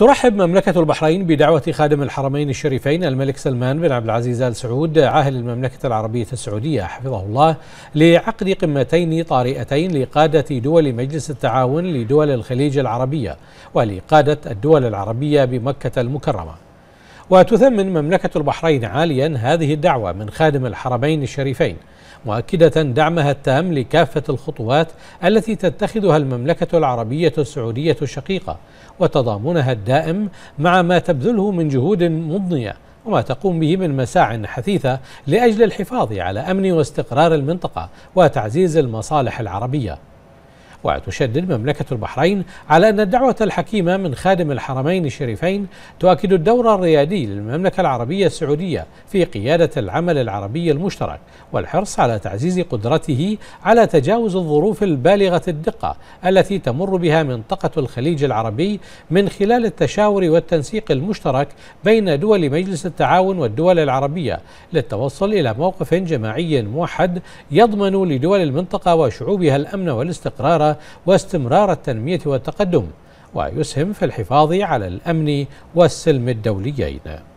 ترحب مملكة البحرين بدعوة خادم الحرمين الشريفين الملك سلمان بن عبد العزيز آل سعود عاهل المملكة العربية السعودية حفظه الله لعقد قمتين طارئتين لقادة دول مجلس التعاون لدول الخليج العربية ولقادة الدول العربية بمكة المكرمة وتثمن مملكة البحرين عاليا هذه الدعوة من خادم الحرمين الشريفين مؤكدة دعمها التام لكافة الخطوات التي تتخذها المملكة العربية السعودية الشقيقة وتضامنها الدائم مع ما تبذله من جهود مضنية وما تقوم به من مساع حثيثة لأجل الحفاظ على أمن واستقرار المنطقة وتعزيز المصالح العربية وتشدد مملكة البحرين على أن الدعوة الحكيمة من خادم الحرمين الشريفين تؤكد الدور الريادي للمملكة العربية السعودية في قيادة العمل العربي المشترك والحرص على تعزيز قدرته على تجاوز الظروف البالغة الدقة التي تمر بها منطقة الخليج العربي من خلال التشاور والتنسيق المشترك بين دول مجلس التعاون والدول العربية للتوصل إلى موقف جماعي موحد يضمن لدول المنطقة وشعوبها الأمن والاستقرار واستمرار التنمية والتقدم ويسهم في الحفاظ على الأمن والسلم الدوليين